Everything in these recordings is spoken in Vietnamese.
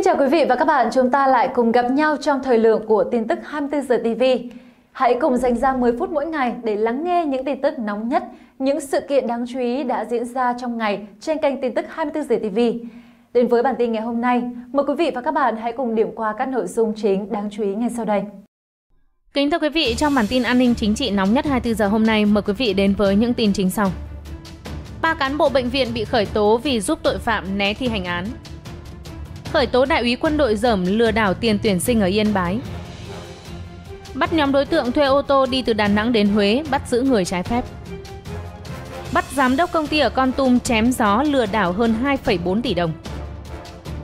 Xin chào quý vị và các bạn, chúng ta lại cùng gặp nhau trong thời lượng của tin tức 24 giờ TV. Hãy cùng dành ra 10 phút mỗi ngày để lắng nghe những tin tức nóng nhất, những sự kiện đáng chú ý đã diễn ra trong ngày trên kênh tin tức 24 giờ TV. Đến với bản tin ngày hôm nay, mời quý vị và các bạn hãy cùng điểm qua các nội dung chính đáng chú ý ngay sau đây. Kính thưa quý vị, trong bản tin an ninh chính trị nóng nhất 24 giờ hôm nay, mời quý vị đến với những tin chính sau. Ba cán bộ bệnh viện bị khởi tố vì giúp tội phạm né thi hành án khởi tố đại úy quân đội dởm lừa đảo tiền tuyển sinh ở Yên Bái. Bắt nhóm đối tượng thuê ô tô đi từ Đà Nẵng đến Huế, bắt giữ người trái phép. Bắt giám đốc công ty ở Con Tum chém gió lừa đảo hơn 2,4 tỷ đồng.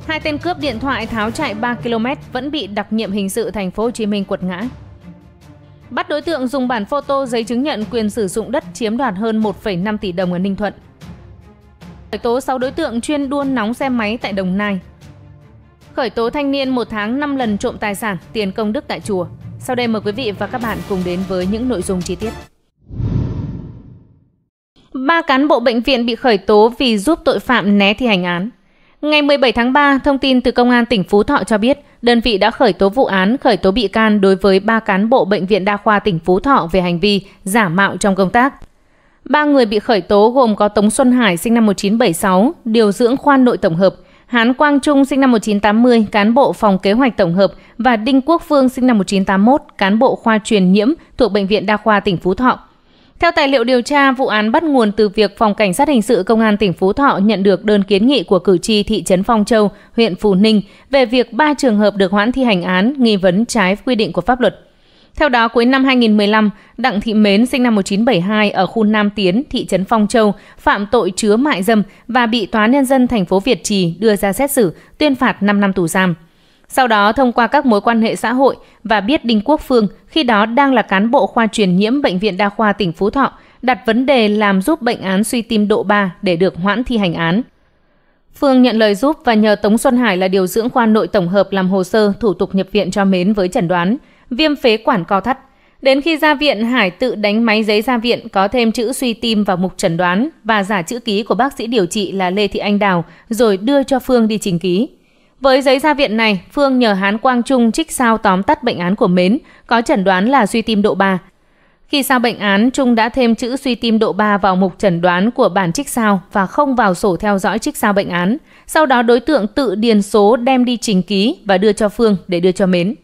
Hai tên cướp điện thoại tháo chạy 3 km vẫn bị đặc nhiệm hình sự thành phố Hồ Chí Minh quật ngã. Bắt đối tượng dùng bản photo giấy chứng nhận quyền sử dụng đất chiếm đoạt hơn 1,5 tỷ đồng ở Ninh Thuận. Khởi tố 6 đối tượng chuyên đua nóng xe máy tại Đồng Nai, khởi tố thanh niên một tháng 5 lần trộm tài sản, tiền công đức tại chùa. Sau đây mời quý vị và các bạn cùng đến với những nội dung chi tiết. Ba cán bộ bệnh viện bị khởi tố vì giúp tội phạm né thi hành án. Ngày 17 tháng 3, thông tin từ Công an tỉnh Phú Thọ cho biết, đơn vị đã khởi tố vụ án, khởi tố bị can đối với ba cán bộ Bệnh viện Đa khoa tỉnh Phú Thọ về hành vi giả mạo trong công tác. Ba người bị khởi tố gồm có Tống Xuân Hải sinh năm 1976, điều dưỡng khoa nội tổng hợp, Hán Quang Trung sinh năm 1980, cán bộ phòng kế hoạch tổng hợp và Đinh Quốc Phương sinh năm 1981, cán bộ khoa truyền nhiễm thuộc Bệnh viện Đa khoa tỉnh Phú Thọ. Theo tài liệu điều tra, vụ án bắt nguồn từ việc Phòng Cảnh sát Hình sự Công an tỉnh Phú Thọ nhận được đơn kiến nghị của cử tri thị trấn Phong Châu, huyện Phú Ninh về việc ba trường hợp được hoãn thi hành án nghi vấn trái quy định của pháp luật. Theo đó, cuối năm 2015, Đặng Thị Mến sinh năm 1972 ở khu Nam Tiến, thị trấn Phong Châu, phạm tội chứa mại dâm và bị Tòa Nhân dân thành phố Việt Trì đưa ra xét xử, tuyên phạt 5 năm tù giam. Sau đó, thông qua các mối quan hệ xã hội và biết Đinh Quốc Phương, khi đó đang là cán bộ khoa truyền nhiễm Bệnh viện Đa khoa tỉnh Phú Thọ, đặt vấn đề làm giúp bệnh án suy tim độ 3 để được hoãn thi hành án. Phương nhận lời giúp và nhờ Tống Xuân Hải là điều dưỡng khoa nội tổng hợp làm hồ sơ thủ tục nhập viện cho Mến với chẩn đoán – viêm phế quản co thắt. Đến khi ra viện, Hải tự đánh máy giấy ra viện có thêm chữ suy tim vào mục chẩn đoán và giả chữ ký của bác sĩ điều trị là Lê Thị Anh Đào rồi đưa cho Phương đi trình ký. Với giấy ra viện này, Phương nhờ Hán Quang Trung trích sao tóm tắt bệnh án của Mến, có chẩn đoán là suy tim độ 3. Khi sao bệnh án, Trung đã thêm chữ suy tim độ 3 vào mục chẩn đoán của bản trích sao và không vào sổ theo dõi trích sao bệnh án. Sau đó đối tượng tự điền số đem đi trình ký và đưa cho Phương để đưa cho Mến.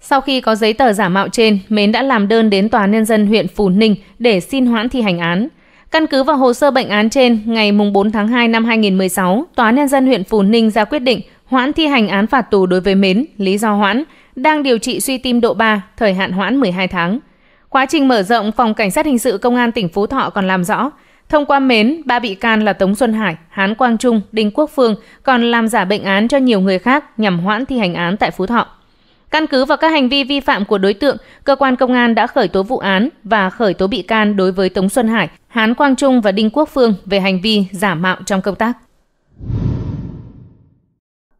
Sau khi có giấy tờ giả mạo trên, Mến đã làm đơn đến Tòa Nhân dân huyện Phù Ninh để xin hoãn thi hành án. Căn cứ vào hồ sơ bệnh án trên, ngày 4 tháng 2 năm 2016, Tòa Nhân dân huyện Phù Ninh ra quyết định hoãn thi hành án phạt tù đối với Mến, lý do hoãn, đang điều trị suy tim độ 3, thời hạn hoãn 12 tháng. Quá trình mở rộng, Phòng Cảnh sát Hình sự Công an tỉnh Phú Thọ còn làm rõ, Thông qua mến, ba bị can là Tống Xuân Hải, Hán Quang Trung, Đinh Quốc Phương còn làm giả bệnh án cho nhiều người khác nhằm hoãn thi hành án tại Phú Thọ. Căn cứ vào các hành vi vi phạm của đối tượng, cơ quan công an đã khởi tố vụ án và khởi tố bị can đối với Tống Xuân Hải, Hán Quang Trung và Đinh Quốc Phương về hành vi giả mạo trong công tác.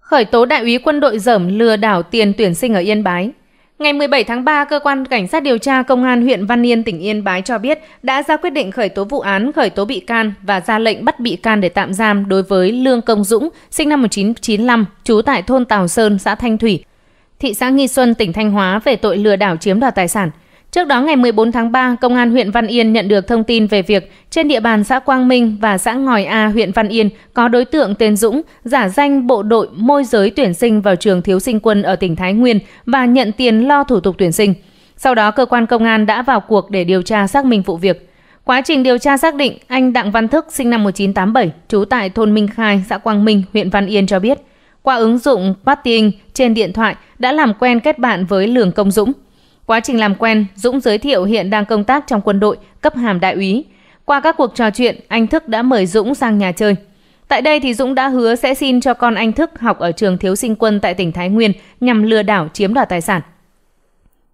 Khởi tố đại úy quân đội dởm lừa đảo tiền tuyển sinh ở Yên Bái, Ngày 17 tháng 3, cơ quan cảnh sát điều tra công an huyện Văn Yên tỉnh Yên Bái cho biết đã ra quyết định khởi tố vụ án, khởi tố bị can và ra lệnh bắt bị can để tạm giam đối với Lương Công Dũng, sinh năm 1995, trú tại thôn Tào Sơn, xã Thanh Thủy, thị xã Nghi Xuân, tỉnh Thanh Hóa về tội lừa đảo chiếm đoạt tài sản. Trước đó ngày 14 tháng 3, Công an huyện Văn Yên nhận được thông tin về việc trên địa bàn xã Quang Minh và xã Ngòi A, huyện Văn Yên có đối tượng tên Dũng giả danh bộ đội môi giới tuyển sinh vào trường thiếu sinh quân ở tỉnh Thái Nguyên và nhận tiền lo thủ tục tuyển sinh. Sau đó, cơ quan công an đã vào cuộc để điều tra xác minh vụ việc. Quá trình điều tra xác định, anh Đặng Văn Thức sinh năm 1987, trú tại thôn Minh Khai, xã Quang Minh, huyện Văn Yên cho biết – qua ứng dụng Partying trên điện thoại đã làm quen kết bạn với Lường Công Dũng. Quá trình làm quen, Dũng giới thiệu hiện đang công tác trong quân đội, cấp hàm đại úy. Qua các cuộc trò chuyện, anh Thức đã mời Dũng sang nhà chơi. Tại đây thì Dũng đã hứa sẽ xin cho con anh Thức học ở trường thiếu sinh quân tại tỉnh Thái Nguyên nhằm lừa đảo chiếm đoạt tài sản.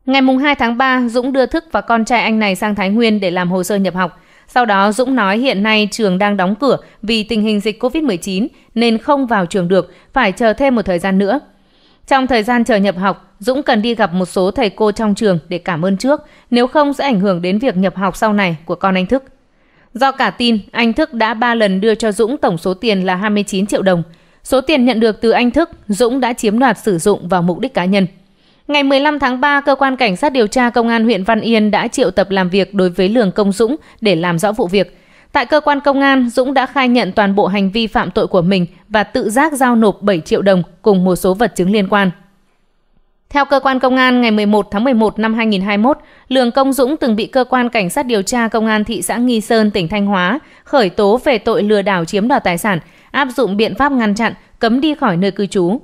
Ngày mùng 2 tháng 3, Dũng đưa Thức và con trai anh này sang Thái Nguyên để làm hồ sơ nhập học. Sau đó Dũng nói hiện nay trường đang đóng cửa vì tình hình dịch Covid-19 nên không vào trường được, phải chờ thêm một thời gian nữa. Trong thời gian chờ nhập học, Dũng cần đi gặp một số thầy cô trong trường để cảm ơn trước, nếu không sẽ ảnh hưởng đến việc nhập học sau này của con anh Thức. Do cả tin, anh Thức đã 3 lần đưa cho Dũng tổng số tiền là 29 triệu đồng. Số tiền nhận được từ anh Thức, Dũng đã chiếm đoạt sử dụng vào mục đích cá nhân. Ngày 15 tháng 3, cơ quan cảnh sát điều tra công an huyện Văn Yên đã triệu tập làm việc đối với Lường Công Dũng để làm rõ vụ việc. Tại cơ quan công an, Dũng đã khai nhận toàn bộ hành vi phạm tội của mình và tự giác giao nộp 7 triệu đồng cùng một số vật chứng liên quan. Theo cơ quan công an, ngày 11 tháng 11 năm 2021, Lường Công Dũng từng bị cơ quan cảnh sát điều tra công an thị xã Nghi Sơn, tỉnh Thanh Hóa khởi tố về tội lừa đảo chiếm đoạt tài sản, áp dụng biện pháp ngăn chặn, cấm đi khỏi nơi cư trú.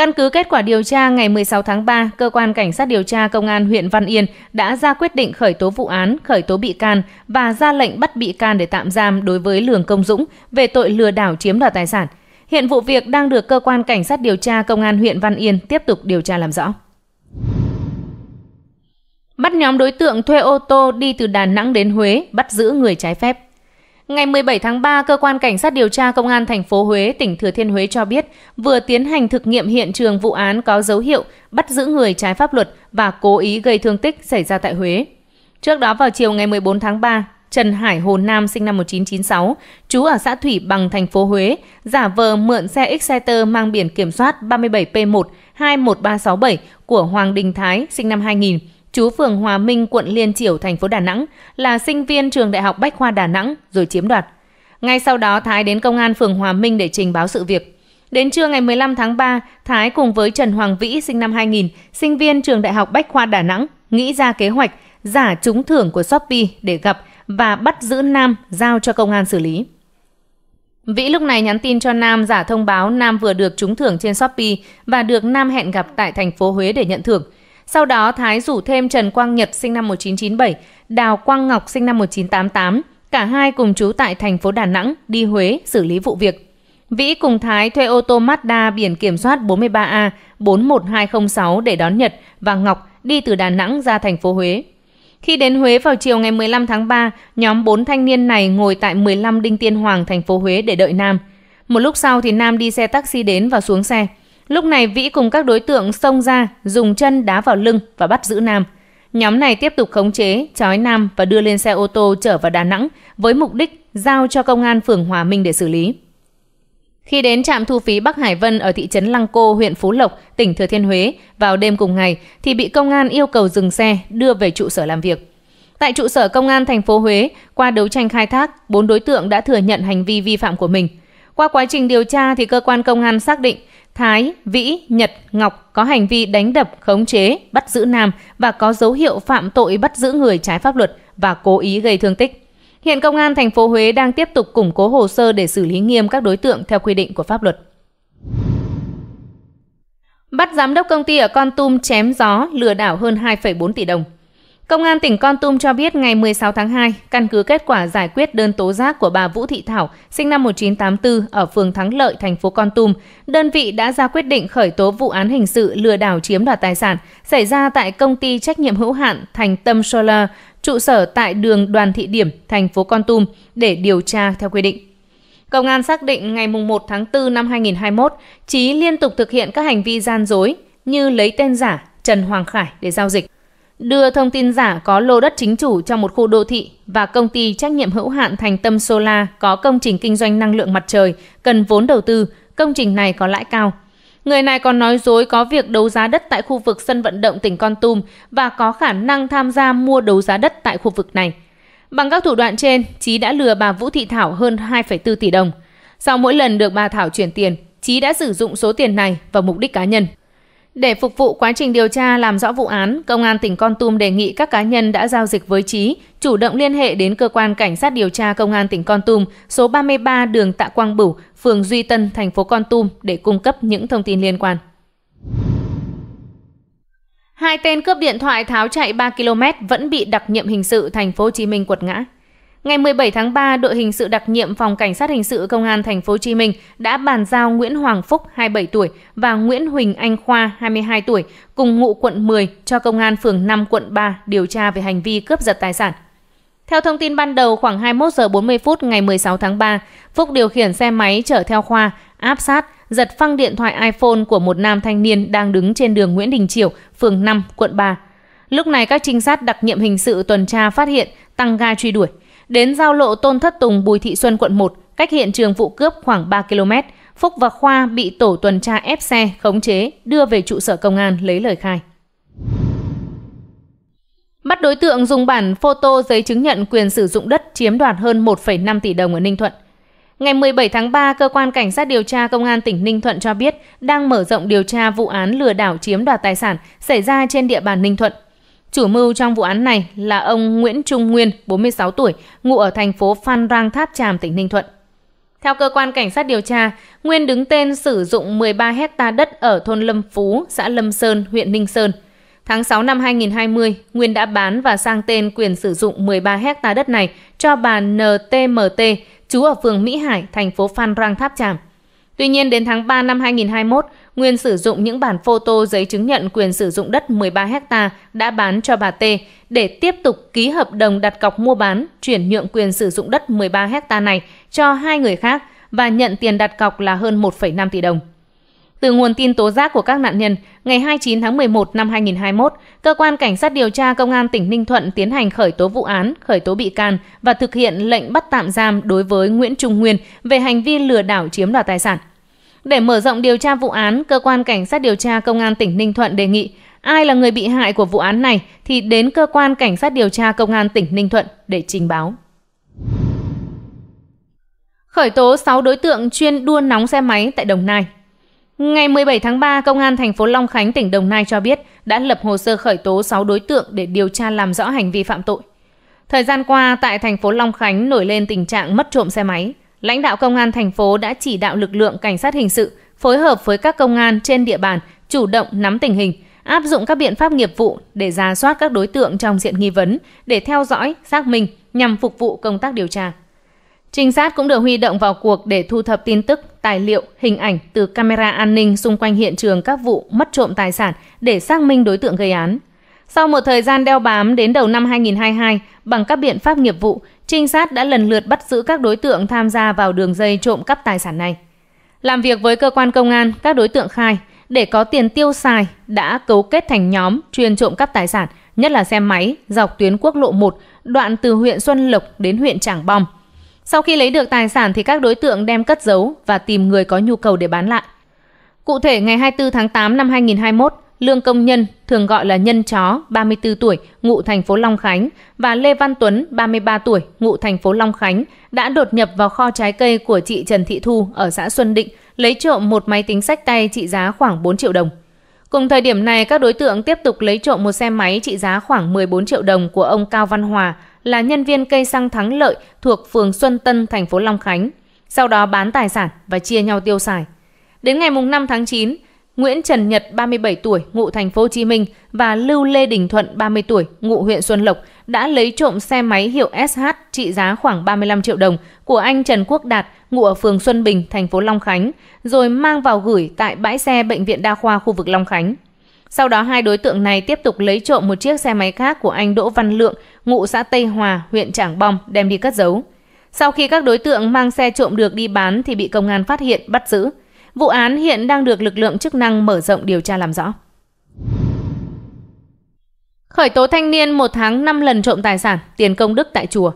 Căn cứ kết quả điều tra ngày 16 tháng 3, cơ quan cảnh sát điều tra công an huyện Văn Yên đã ra quyết định khởi tố vụ án, khởi tố bị can và ra lệnh bắt bị can để tạm giam đối với Lường Công Dũng về tội lừa đảo chiếm đoạt tài sản. Hiện vụ việc đang được cơ quan cảnh sát điều tra công an huyện Văn Yên tiếp tục điều tra làm rõ. Bắt nhóm đối tượng thuê ô tô đi từ Đà Nẵng đến Huế, bắt giữ người trái phép. Ngày 17 tháng 3, cơ quan cảnh sát điều tra công an thành phố Huế, tỉnh Thừa Thiên Huế cho biết vừa tiến hành thực nghiệm hiện trường vụ án có dấu hiệu bắt giữ người trái pháp luật và cố ý gây thương tích xảy ra tại Huế. Trước đó vào chiều ngày 14 tháng 3, Trần Hải Hồ Nam sinh năm 1996, trú ở xã Thủy Bằng, thành phố Huế, giả vờ mượn xe Exciter mang biển kiểm soát 37P1 21367 của Hoàng Đình Thái sinh năm 2000 chú phường Hòa Minh, quận Liên Triểu thành phố Đà Nẵng, là sinh viên trường Đại học Bách Khoa Đà Nẵng rồi chiếm đoạt. Ngay sau đó, Thái đến công an phường Hòa Minh để trình báo sự việc. Đến trưa ngày 15 tháng 3, Thái cùng với Trần Hoàng Vĩ, sinh năm 2000, sinh viên trường Đại học Bách Khoa Đà Nẵng, nghĩ ra kế hoạch giả trúng thưởng của Shopee để gặp và bắt giữ Nam giao cho công an xử lý. Vĩ lúc này nhắn tin cho Nam giả thông báo Nam vừa được trúng thưởng trên Shopee và được Nam hẹn gặp tại thành phố Huế để nhận thưởng – sau đó Thái rủ thêm Trần Quang Nhật sinh năm 1997, Đào Quang Ngọc sinh năm 1988, cả hai cùng trú tại thành phố Đà Nẵng đi Huế xử lý vụ việc. Vĩ cùng Thái thuê ô tô Mazda biển kiểm soát 43A 41206 để đón Nhật và Ngọc đi từ Đà Nẵng ra thành phố Huế. Khi đến Huế vào chiều ngày 15 tháng 3, nhóm 4 thanh niên này ngồi tại 15 Đinh Tiên Hoàng, thành phố Huế để đợi Nam. Một lúc sau thì Nam đi xe taxi đến và xuống xe. Lúc này Vĩ cùng các đối tượng xông ra, dùng chân đá vào lưng và bắt giữ Nam. Nhóm này tiếp tục khống chế, trói Nam và đưa lên xe ô tô trở vào Đà Nẵng với mục đích giao cho công an phường Hòa Minh để xử lý. Khi đến trạm thu phí Bắc Hải Vân ở thị trấn Lăng Cô, huyện Phú Lộc, tỉnh Thừa Thiên Huế vào đêm cùng ngày thì bị công an yêu cầu dừng xe đưa về trụ sở làm việc. Tại trụ sở công an thành phố Huế, qua đấu tranh khai thác, bốn đối tượng đã thừa nhận hành vi vi phạm của mình – qua quá trình điều tra thì cơ quan công an xác định Thái, Vĩ, Nhật, Ngọc có hành vi đánh đập, khống chế, bắt giữ Nam và có dấu hiệu phạm tội bắt giữ người trái pháp luật và cố ý gây thương tích. Hiện công an thành phố Huế đang tiếp tục củng cố hồ sơ để xử lý nghiêm các đối tượng theo quy định của pháp luật. Bắt giám đốc công ty ở Con Tum chém gió lừa đảo hơn 2,4 tỷ đồng. Công an tỉnh Con Tum cho biết ngày 16 tháng 2, căn cứ kết quả giải quyết đơn tố giác của bà Vũ Thị Thảo, sinh năm 1984 ở phường Thắng Lợi, thành phố Con Tum, đơn vị đã ra quyết định khởi tố vụ án hình sự lừa đảo chiếm đoạt tài sản xảy ra tại công ty trách nhiệm hữu hạn Thành Tâm Solar, trụ sở tại đường Đoàn Thị Điểm, thành phố Con Tum để điều tra theo quy định. Công an xác định ngày 1 tháng 4 năm 2021, Chí liên tục thực hiện các hành vi gian dối như lấy tên giả Trần Hoàng Khải để giao dịch đưa thông tin giả có lô đất chính chủ trong một khu đô thị và công ty trách nhiệm hữu hạn Thành Tâm Solar có công trình kinh doanh năng lượng mặt trời, cần vốn đầu tư, công trình này có lãi cao. Người này còn nói dối có việc đấu giá đất tại khu vực sân vận động tỉnh Con Tum và có khả năng tham gia mua đấu giá đất tại khu vực này. Bằng các thủ đoạn trên, Chí đã lừa bà Vũ Thị Thảo hơn 2,4 tỷ đồng. Sau mỗi lần được bà Thảo chuyển tiền, Chí đã sử dụng số tiền này vào mục đích cá nhân. Để phục vụ quá trình điều tra làm rõ vụ án, Công an tỉnh Con Tum đề nghị các cá nhân đã giao dịch với Trí chủ động liên hệ đến cơ quan cảnh sát điều tra Công an tỉnh Con Tum, số 33 đường Tạ Quang Bửu, phường Duy Tân, thành phố Con Tum để cung cấp những thông tin liên quan. Hai tên cướp điện thoại tháo chạy 3 km vẫn bị đặc nhiệm hình sự thành phố Hồ Chí Minh quật ngã. Ngày 17 tháng 3, đội hình sự đặc nhiệm phòng cảnh sát hình sự công an thành phố Hồ Chí Minh đã bàn giao Nguyễn Hoàng Phúc 27 tuổi và Nguyễn Huỳnh Anh Khoa 22 tuổi cùng ngụ quận 10 cho công an phường 5 quận 3 điều tra về hành vi cướp giật tài sản. Theo thông tin ban đầu khoảng 21 giờ 40 phút ngày 16 tháng 3, Phúc điều khiển xe máy chở theo Khoa áp sát giật phăng điện thoại iPhone của một nam thanh niên đang đứng trên đường Nguyễn Đình Chiểu, phường 5, quận 3. Lúc này các trinh sát đặc nhiệm hình sự tuần tra phát hiện tăng ga truy đuổi. Đến giao lộ Tôn Thất Tùng Bùi Thị Xuân quận 1, cách hiện trường vụ cướp khoảng 3 km, Phúc và Khoa bị tổ tuần tra ép xe, khống chế, đưa về trụ sở công an lấy lời khai. Bắt đối tượng dùng bản photo giấy chứng nhận quyền sử dụng đất chiếm đoạt hơn 1,5 tỷ đồng ở Ninh Thuận. Ngày 17 tháng 3, cơ quan cảnh sát điều tra công an tỉnh Ninh Thuận cho biết đang mở rộng điều tra vụ án lừa đảo chiếm đoạt tài sản xảy ra trên địa bàn Ninh Thuận Chủ mưu trong vụ án này là ông Nguyễn Trung Nguyên, 46 tuổi, ngụ ở thành phố Phan Rang Tháp Tràm, tỉnh Ninh Thuận. Theo cơ quan cảnh sát điều tra, Nguyên đứng tên sử dụng 13 hecta đất ở thôn Lâm Phú, xã Lâm Sơn, huyện Ninh Sơn. Tháng 6 năm 2020, Nguyên đã bán và sang tên quyền sử dụng 13 hecta đất này cho bà NTMT, chú ở phường Mỹ Hải, thành phố Phan Rang Tháp Tràm. Tuy nhiên đến tháng 3 năm 2021, Nguyên sử dụng những bản photo giấy chứng nhận quyền sử dụng đất 13 ha đã bán cho bà T để tiếp tục ký hợp đồng đặt cọc mua bán, chuyển nhượng quyền sử dụng đất 13 ha này cho hai người khác và nhận tiền đặt cọc là hơn 1,5 tỷ đồng. Từ nguồn tin tố giác của các nạn nhân, ngày 29 tháng 11 năm 2021, cơ quan cảnh sát điều tra công an tỉnh Ninh Thuận tiến hành khởi tố vụ án, khởi tố bị can và thực hiện lệnh bắt tạm giam đối với Nguyễn Trung Nguyên về hành vi lừa đảo chiếm đoạt tài sản. Để mở rộng điều tra vụ án, cơ quan cảnh sát điều tra công an tỉnh Ninh Thuận đề nghị ai là người bị hại của vụ án này thì đến cơ quan cảnh sát điều tra công an tỉnh Ninh Thuận để trình báo. Khởi tố 6 đối tượng chuyên đua nóng xe máy tại Đồng Nai. Ngày 17 tháng 3, Công an thành phố Long Khánh, tỉnh Đồng Nai cho biết đã lập hồ sơ khởi tố 6 đối tượng để điều tra làm rõ hành vi phạm tội. Thời gian qua, tại thành phố Long Khánh nổi lên tình trạng mất trộm xe máy. Lãnh đạo công an thành phố đã chỉ đạo lực lượng cảnh sát hình sự phối hợp với các công an trên địa bàn chủ động nắm tình hình, áp dụng các biện pháp nghiệp vụ để ra soát các đối tượng trong diện nghi vấn để theo dõi, xác minh nhằm phục vụ công tác điều tra. Trinh sát cũng được huy động vào cuộc để thu thập tin tức, tài liệu, hình ảnh từ camera an ninh xung quanh hiện trường các vụ mất trộm tài sản để xác minh đối tượng gây án. Sau một thời gian đeo bám đến đầu năm 2022, bằng các biện pháp nghiệp vụ, trinh sát đã lần lượt bắt giữ các đối tượng tham gia vào đường dây trộm cắp tài sản này. Làm việc với cơ quan công an, các đối tượng khai để có tiền tiêu xài đã cấu kết thành nhóm chuyên trộm cắp tài sản, nhất là xe máy dọc tuyến quốc lộ 1, đoạn từ huyện Xuân Lộc đến huyện Trảng Bom. Sau khi lấy được tài sản thì các đối tượng đem cất giấu và tìm người có nhu cầu để bán lại. Cụ thể, ngày 24 tháng 8 năm 2021, Lương Công Nhân, thường gọi là Nhân Chó, 34 tuổi, ngụ thành phố Long Khánh và Lê Văn Tuấn, 33 tuổi, ngụ thành phố Long Khánh đã đột nhập vào kho trái cây của chị Trần Thị Thu ở xã Xuân Định, lấy trộm một máy tính sách tay trị giá khoảng 4 triệu đồng. Cùng thời điểm này, các đối tượng tiếp tục lấy trộm một xe máy trị giá khoảng 14 triệu đồng của ông Cao Văn Hòa, là nhân viên cây xăng Thắng Lợi thuộc phường Xuân Tân, thành phố Long Khánh, sau đó bán tài sản và chia nhau tiêu xài. Đến ngày 5 tháng 9, Nguyễn Trần Nhật 37 tuổi, ngụ thành phố Hồ Chí Minh và Lưu Lê Đình Thuận 30 tuổi, ngụ huyện Xuân Lộc đã lấy trộm xe máy hiệu SH trị giá khoảng 35 triệu đồng của anh Trần Quốc Đạt, ngụ ở phường Xuân Bình, thành phố Long Khánh, rồi mang vào gửi tại bãi xe bệnh viện đa khoa khu vực Long Khánh. Sau đó hai đối tượng này tiếp tục lấy trộm một chiếc xe máy khác của anh Đỗ Văn Lượng, ngụ xã Tây Hòa, huyện Trảng Bom đem đi cất giấu. Sau khi các đối tượng mang xe trộm được đi bán thì bị công an phát hiện bắt giữ. Vụ án hiện đang được lực lượng chức năng mở rộng điều tra làm rõ. Khởi tố thanh niên một tháng 5 lần trộm tài sản, tiền công đức tại chùa.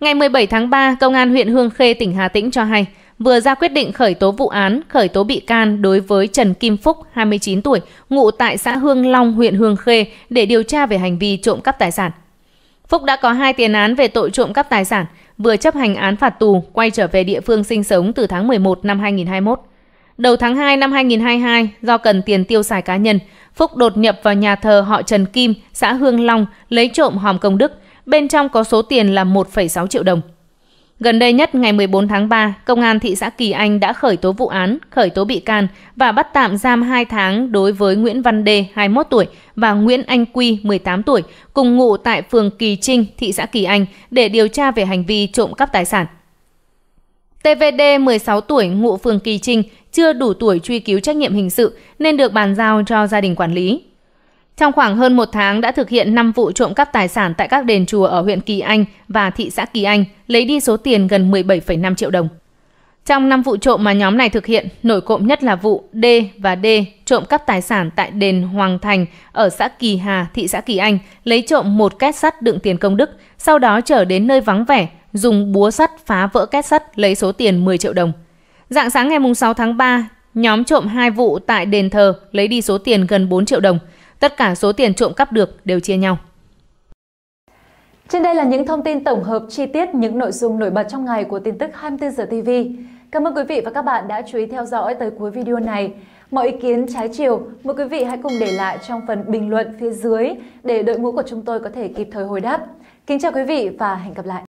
Ngày 17 tháng 3, Công an huyện Hương Khê, tỉnh Hà Tĩnh cho hay vừa ra quyết định khởi tố vụ án, khởi tố bị can đối với Trần Kim Phúc, 29 tuổi, ngụ tại xã Hương Long, huyện Hương Khê để điều tra về hành vi trộm cắp tài sản. Phúc đã có hai tiền án về tội trộm cắp tài sản, vừa chấp hành án phạt tù, quay trở về địa phương sinh sống từ tháng 11 năm 2021. Đầu tháng 2 năm 2022, do cần tiền tiêu xài cá nhân, Phúc đột nhập vào nhà thờ họ Trần Kim, xã Hương Long, lấy trộm hòm công đức. Bên trong có số tiền là 1,6 triệu đồng. Gần đây nhất ngày 14 tháng 3, Công an thị xã Kỳ Anh đã khởi tố vụ án, khởi tố bị can và bắt tạm giam 2 tháng đối với Nguyễn Văn Đê, 21 tuổi và Nguyễn Anh Quy, 18 tuổi, cùng ngụ tại phường Kỳ Trinh, thị xã Kỳ Anh để điều tra về hành vi trộm cắp tài sản. TVD 16 tuổi ngụ phường Kỳ Trinh chưa đủ tuổi truy cứu trách nhiệm hình sự nên được bàn giao cho gia đình quản lý. Trong khoảng hơn một tháng đã thực hiện 5 vụ trộm cắp tài sản tại các đền chùa ở huyện Kỳ Anh và thị xã Kỳ Anh, lấy đi số tiền gần 17,5 triệu đồng. Trong 5 vụ trộm mà nhóm này thực hiện, nổi cộm nhất là vụ D và D trộm cắp tài sản tại đền Hoàng Thành ở xã Kỳ Hà, thị xã Kỳ Anh, lấy trộm một két sắt đựng tiền công đức, sau đó trở đến nơi vắng vẻ, dùng búa sắt phá vỡ két sắt lấy số tiền 10 triệu đồng. Dạng sáng ngày 6 tháng 3, nhóm trộm hai vụ tại đền thờ lấy đi số tiền gần 4 triệu đồng. Tất cả số tiền trộm cắp được đều chia nhau. Trên đây là những thông tin tổng hợp chi tiết những nội dung nổi bật trong ngày của tin tức 24 giờ TV. Cảm ơn quý vị và các bạn đã chú ý theo dõi tới cuối video này. Mọi ý kiến trái chiều, mời quý vị hãy cùng để lại trong phần bình luận phía dưới để đội ngũ của chúng tôi có thể kịp thời hồi đáp. Kính chào quý vị và hẹn gặp lại!